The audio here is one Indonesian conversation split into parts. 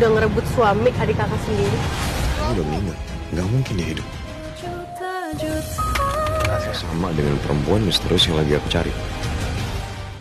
udah ngerebut suami adik kakak sendiri? Kamu udah meninggal. Nggak mungkin dia ya hidup. Rasa Sama dengan perempuan misterius yang lagi aku cari.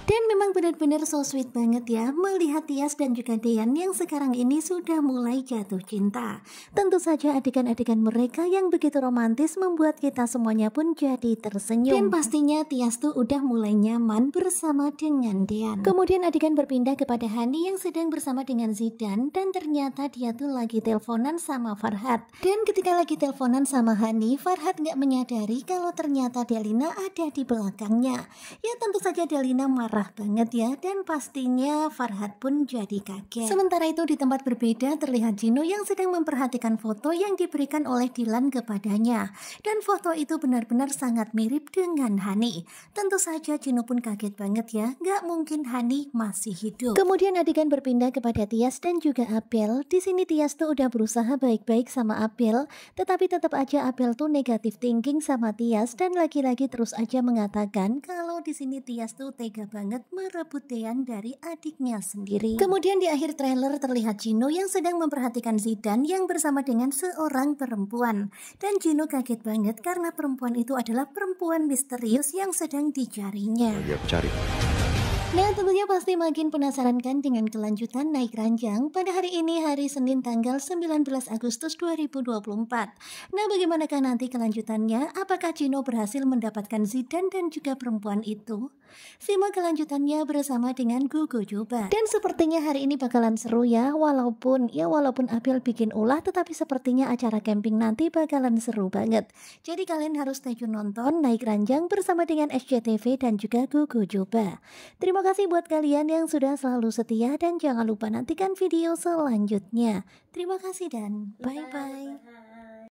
Dan memang benar-benar so sweet banget ya melihat Tias dan juga Dean yang sekarang ini sudah mulai jatuh cinta. Tentu saja adegan-adegan mereka yang begitu romantis membuat kita semuanya pun jadi tersenyum. Dan pastinya Tias tuh udah mulai nyaman bersama dengan Dean. Kemudian adegan berpindah kepada Hani yang sedang bersama dengan Zidan dan ternyata dia tuh lagi teleponan sama Farhad. Dan ketika lagi teleponan sama Hani, Farhad nggak menyadari kalau ternyata Delina ada di belakangnya. Ya tentu saja Delina marah murah banget ya dan pastinya Farhad pun jadi kaget. Sementara itu di tempat berbeda terlihat Jino yang sedang memperhatikan foto yang diberikan oleh Dilan kepadanya dan foto itu benar-benar sangat mirip dengan Hani. Tentu saja Jino pun kaget banget ya, nggak mungkin Hani masih hidup. Kemudian adegan berpindah kepada Tias dan juga Abel. Di sini Tias tuh udah berusaha baik-baik sama Abel, tetapi tetap aja Abel tuh negatif thinking sama Tias dan lagi-lagi terus aja mengatakan kalau di sini Tias tuh tega banget merebut Dean dari adiknya sendiri. Kemudian di akhir trailer terlihat Gino yang sedang memperhatikan Zidane yang bersama dengan seorang perempuan. Dan Gino kaget banget karena perempuan itu adalah perempuan misterius yang sedang dicarinya. Lagi cari. Nah tentunya pasti makin penasaran kan dengan kelanjutan naik ranjang pada hari ini hari Senin tanggal 19 Agustus 2024. Nah bagaimanakah nanti kelanjutannya? Apakah Cino berhasil mendapatkan Zidane dan juga perempuan itu? Simak kelanjutannya bersama dengan Gugu Juba. Dan sepertinya hari ini bakalan seru ya, walaupun ya walaupun April bikin ulah, tetapi sepertinya acara camping nanti bakalan seru banget. Jadi kalian harus stay nonton naik ranjang bersama dengan SCTV dan juga Gugu Juba. Terima Terima kasih buat kalian yang sudah selalu setia dan jangan lupa nantikan video selanjutnya. Terima kasih dan bye-bye.